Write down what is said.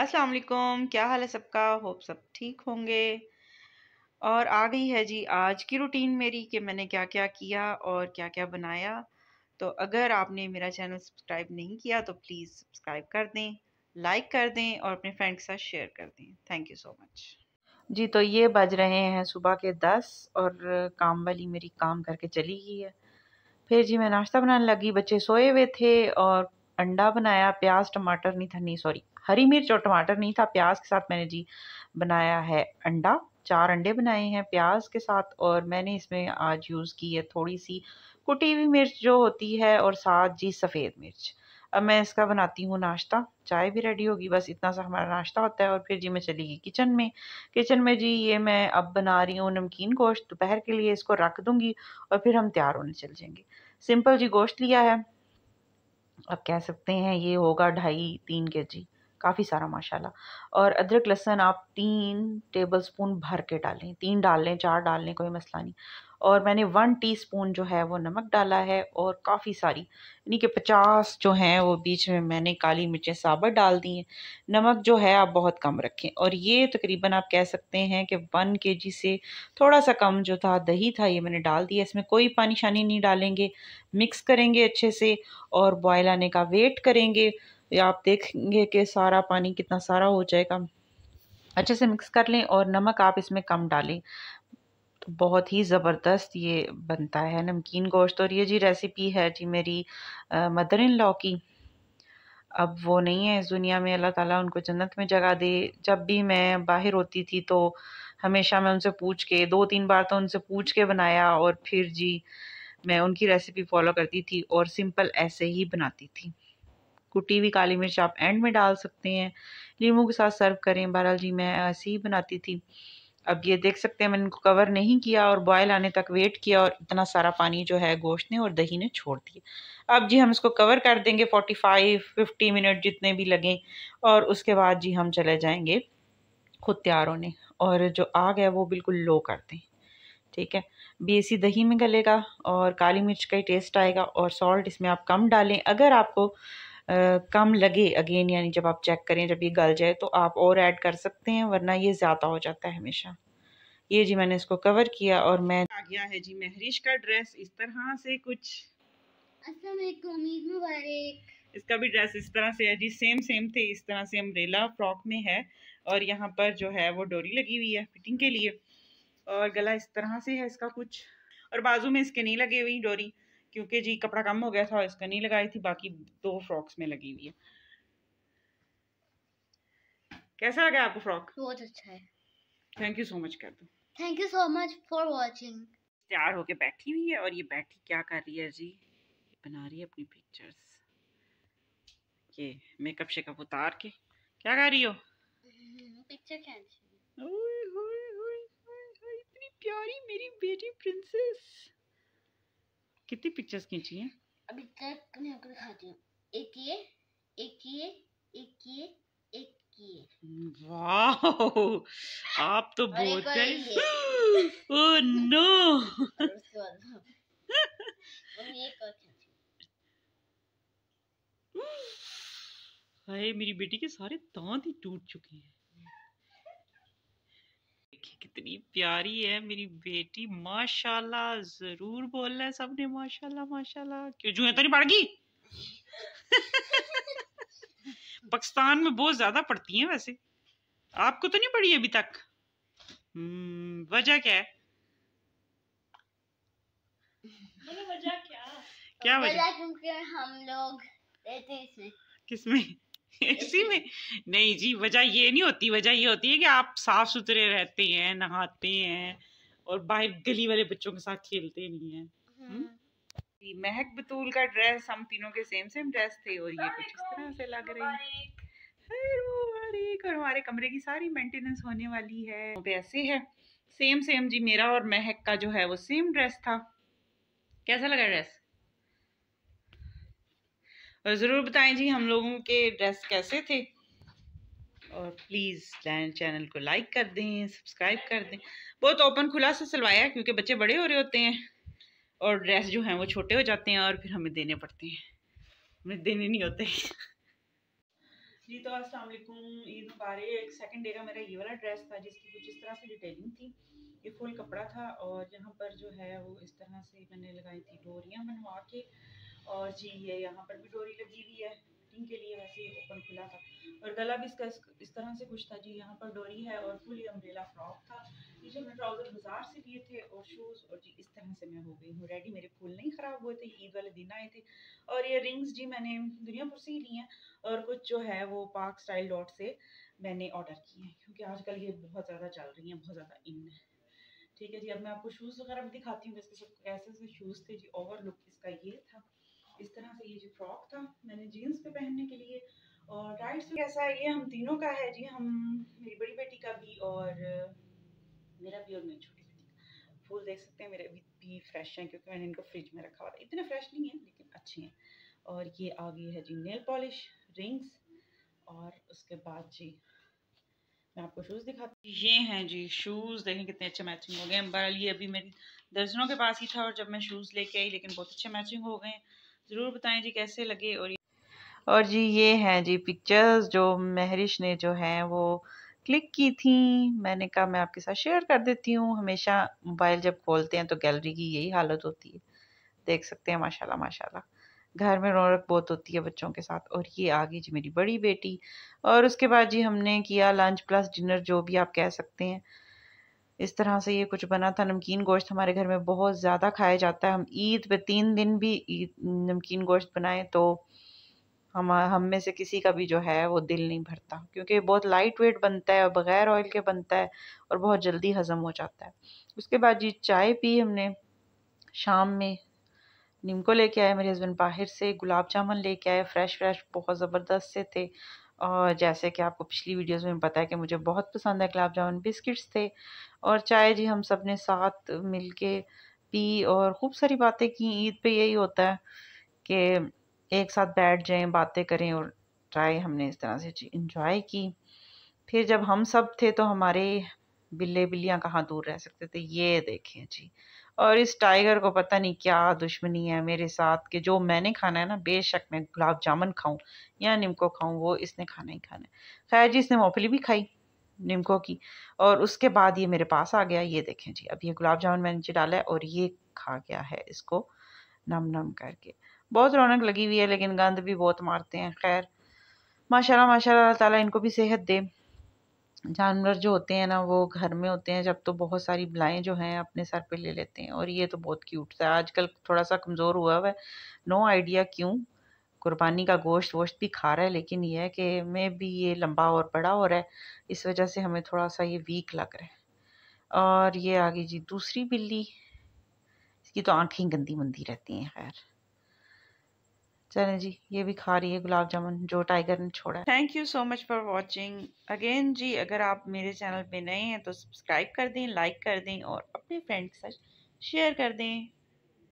अस्सलाम वालेकुम क्या हाल है सबका होप सब ठीक होंगे और आ गई है जी आज की रूटीन मेरी कि मैंने क्या क्या किया और क्या क्या बनाया तो अगर आपने मेरा चैनल सब्सक्राइब नहीं किया तो प्लीज़ सब्सक्राइब कर दें लाइक कर दें और अपने फ्रेंड के साथ शेयर कर दें थैंक यू सो मच जी तो ये बज रहे हैं सुबह के दस और काम वाली मेरी काम करके चली गई है फिर जी मैं नाश्ता बनाने लगी बच्चे सोए हुए थे और अंडा बनाया प्याज टमाटर नहीं धनी सॉरी हरी मिर्च और टमाटर नहीं था प्याज के साथ मैंने जी बनाया है अंडा चार अंडे बनाए हैं प्याज के साथ और मैंने इसमें आज यूज़ की है थोड़ी सी कुटी हुई मिर्च जो होती है और साथ जी सफ़ेद मिर्च अब मैं इसका बनाती हूँ नाश्ता चाय भी रेडी होगी बस इतना सा हमारा नाश्ता होता है और फिर जी मैं चली गई किचन में किचन में जी ये मैं अब बना रही हूँ नमकीन गोश्त दोपहर के लिए इसको रख दूँगी और फिर हम तैयार होने चल जाएंगे सिंपल जी गोश्त लिया है अब कह सकते हैं ये होगा ढाई तीन के जी काफ़ी सारा माशाल्लाह और अदरक लहसन आप तीन टेबल स्पून भर के डालें तीन डाल लें चार डाल लें कोई मसला नहीं और मैंने वन टीस्पून जो है वो नमक डाला है और काफ़ी सारी यानी कि पचास जो हैं वो बीच में मैंने काली मिर्चें साबर डाल दी हैं नमक जो है आप बहुत कम रखें और ये तकरीबन आप कह सकते हैं कि वन के जी से थोड़ा सा कम जो था दही था ये मैंने डाल दिया इसमें कोई पानी शानी नहीं डालेंगे मिक्स करेंगे अच्छे से और बॉयल आने का वेट करेंगे या आप देखेंगे कि सारा पानी कितना सारा हो जाएगा अच्छे से मिक्स कर लें और नमक आप इसमें कम डालें तो बहुत ही ज़बरदस्त ये बनता है नमकीन गोश्त और ये जी रेसिपी है जी मेरी मदर इन लॉ की अब वो नहीं है इस दुनिया में अल्लाह ताला उनको जन्नत में जगह दे जब भी मैं बाहर होती थी तो हमेशा मैं उनसे पूछ के दो तीन बार तो उनसे पूछ के बनाया और फिर जी मैं उनकी रेसिपी फॉलो करती थी और सिंपल ऐसे ही बनाती थी कुटी हुई काली मिर्च आप एंड में डाल सकते हैं लीमू के साथ सर्व करें बहरहाल जी मैं ऐसे ही बनाती थी अब ये देख सकते हैं मैंने इनको कवर नहीं किया और बॉयल आने तक वेट किया और इतना सारा पानी जो है गोश्त ने और दही ने छोड़ दिया अब जी हम इसको कवर कर देंगे 45 50 मिनट जितने भी लगें और उसके बाद जी हम चले जाएंगे खुद तैयार होने और जो आग है वो बिल्कुल लो कर दें ठीक है बेसी दही में गलेगा और काली मिर्च का ही टेस्ट आएगा और सॉल्ट इसमें आप कम डालें अगर आपको कम लगे अगेन यानी जब आप चेक करें जब ये गल जाए तो आप और ऐड कर सकते हैं वरना ये ज़्यादा हो जाता है हमेशा ये जी मैंने इसको कवर किया और मैं आ गया है जी महरीश का ड्रेस इस तरह से कुछ इसका भी ड्रेस इस तरह से है जी सेम सेम थे इस तरह से अम्ब्रेला फ्रॉक में है और यहाँ पर जो है वो डोरी लगी हुई है फिटिंग के लिए और गला इस तरह से है इसका कुछ और बाजू में इसके नहीं लगी हुई डोरी क्योंकि जी कपड़ा कम हो गया था इसका नहीं लगाई थी बाकी दो फ्रॉक्स में लगी हुई है कैसा लगा आपको फ्रॉक बहुत अच्छा है थैंक यू सो मच कर दो thank you so much for watching तैयार होके बैठी हुई है और ये बैठी क्या कर रही है जी बना रही है अपनी पिक्चर्स ये मेकअप शेकअप उतार के क्या कर रही हो पिक्चर हम्म, खींच इतनी प्यारी मेरी बेटी प्रिंसेस कितनी पिक्चर्स खींची हैं अभी तक मैं आपको दिखाती हूँ एक ये एक ये एक ये एक ये वाह आप तो बहुत ओ नो हाय मेरी बेटी के सारे दांत ही टूट चुके हैं इतनी प्यारी है मेरी बेटी माशाल्लाह जरूर बोल रहा है सबने माशाल्लाह माशाल्लाह क्यों जू है तो नहीं पड़ गई पाकिस्तान में बहुत ज्यादा पड़ती है वैसे आपको तो नहीं पड़ी अभी तक हम्म, वजह क्या है मतलब वजह क्या क्या वजह क्योंकि हम लोग रहते इसमें किसमें इसी में नहीं जी वजह ये नहीं होती वजह ये होती है कि आप साफ सुथरे रहते हैं नहाते हैं और बाहर गली वाले बच्चों के साथ खेलते नहीं है हम्म। हम्म। महक बतूल का ड्रेस हम तीनों के सेम सेम ड्रेस थे और ये कुछ इस तरह से लग रही है और हमारे कमरे की सारी मेंटेनेंस होने वाली है वैसे है सेम सेम जी मेरा और महक का जो है वो सेम ड्रेस था कैसा लगा ड्रेस और ज़रूर बताएं जी हम लोगों के ड्रेस कैसे थे और प्लीज़ चैनल को लाइक कर दें सब्सक्राइब कर दें बहुत ओपन खुला से सिलवाया क्योंकि बच्चे बड़े हो रहे होते हैं और ड्रेस जो हैं वो छोटे हो जाते हैं और फिर हमें देने पड़ते हैं हमें देने नहीं होते जी तो अस्सलाम वालेकुम ईद मुबारक सेकंड डे का मेरा ये वाला ड्रेस था जिसकी कुछ इस तरह से डिटेलिंग थी ये फुल कपड़ा था और यहाँ पर जो है वो इस तरह से मैंने लगाई थी डोरियाँ बनवा के और जी ये यहाँ पर भी डोरी लगी हुई है कटिंग के लिए वैसे ओपन खुला था और गला भी इसका इस तरह से कुछ था जी यहाँ पर डोरी है और फुल अम्ब्रेला फ्रॉक था ये जो मैं ट्राउज़र बाजार से लिए थे और शूज़ और जी इस तरह से मैं हो गई हूँ रेडी मेरे फूल नहीं ख़राब हुए थे ईद वाले दिन आए थे और ये रिंग्स जी मैंने दुनियापुर से ही ली हैं और कुछ जो है वो पार्क स्टाइल डॉट से मैंने ऑर्डर किए हैं क्योंकि आजकल ये बहुत ज़्यादा चल रही हैं बहुत ज़्यादा इन ठीक है जी अब मैं आपको शूज़ वगैरह भी दिखाती हूँ इसके सब कैसे शूज़ थे जी ओवर लुक इसका ये था इस तरह से ये जो फ्रॉक था मैंने जीन्स पे पहनने के लिए और राइट से कैसा है ये हम तीनों का है जी हम मेरी बड़ी बेटी का भी और मेरा भी और मेरी छोटी बेटी का फूल देख सकते हैं मेरे अभी भी फ्रेश हैं क्योंकि मैंने इनको फ्रिज में रखा हुआ था इतने फ्रेश नहीं है लेकिन अच्छे हैं और ये आ गई है जी नेल पॉलिश रिंग्स और उसके बाद जी मैं आपको शूज़ दिखाती हूँ ये हैं जी शूज़ देखें कितने अच्छे मैचिंग हो गए बहरहाल ये अभी मेरी दर्जनों के पास ही था और जब मैं शूज़ लेके आई लेकिन बहुत अच्छे मैचिंग हो गए ज़रूर बताएं जी कैसे लगे और और जी ये हैं जी पिक्चर्स जो महरिश ने जो हैं वो क्लिक की थी मैंने कहा मैं आपके साथ शेयर कर देती हूँ हमेशा मोबाइल जब खोलते हैं तो गैलरी की यही हालत होती है देख सकते हैं माशाल्लाह माशाल्लाह घर में रौनक बहुत होती है बच्चों के साथ और ये आ गई जी मेरी बड़ी बेटी और उसके बाद जी हमने किया लंच प्लस डिनर जो भी आप कह सकते हैं इस तरह से ये कुछ बना था नमकीन गोश्त हमारे घर में बहुत ज़्यादा खाया जाता है हम ईद पे तीन दिन भी ईद नमकीन गोश्त बनाएं तो हम हम में से किसी का भी जो है वो दिल नहीं भरता क्योंकि बहुत लाइट वेट बनता है और बग़ैर ऑयल के बनता है और बहुत जल्दी हज़म हो जाता है उसके बाद जी चाय पी हमने शाम में नीमको लेके आए मेरे हस्बैंड बाहर से गुलाब जामुन लेके आए फ्रेश फ्रेश बहुत ज़बरदस्त से थे और जैसे कि आपको पिछली वीडियोस में पता है कि मुझे बहुत पसंद है गुलाब जामुन बिस्किट्स थे और चाय जी हम सब ने साथ मिल के पी और खूब सारी बातें की ईद पे यही होता है कि एक साथ बैठ जाएं बातें करें और चाय हमने इस तरह से इंजॉय की फिर जब हम सब थे तो हमारे बिल्ले बिल्लियाँ कहाँ दूर रह सकते थे ये देखें जी और इस टाइगर को पता नहीं क्या दुश्मनी है मेरे साथ कि जो मैंने खाना है ना बेशक मैं गुलाब जामुन खाऊं या निमको खाऊं वो इसने खाना ही खाना है खैर जी इसने मोफली भी खाई निमको की और उसके बाद ये मेरे पास आ गया ये देखें जी अब ये गुलाब जामुन मैंने डाला है और ये खा गया है इसको नम नम करके बहुत रौनक लगी हुई है लेकिन गंद भी बहुत मारते हैं खैर माशाल्लाह माशाल्लाह ताला इनको भी सेहत दे जानवर जो होते हैं ना वो घर में होते हैं जब तो बहुत सारी ब्लाएँ जो हैं अपने सर पे ले लेते हैं और ये तो बहुत क्यूट सा आजकल थोड़ा सा कमज़ोर हुआ हुआ है नो आइडिया क्यों कुर्बानी का गोश्त वोश्त भी खा रहा है लेकिन यह है कि मैं भी ये लंबा और बड़ा हो रहा है इस वजह से हमें थोड़ा सा ये वीक लग रहा है और ये आगे जी दूसरी बिल्ली इसकी तो आँखें गंदी मंदी रहती हैं खैर चलें जी ये भी खा रही है गुलाब जामुन जो टाइगर ने छोड़ा thank you so much for watching again जी अगर आप मेरे चैनल पे नए हैं तो सब्सक्राइब कर दें लाइक कर दें और अपने फ्रेंड के साथ शेयर कर दें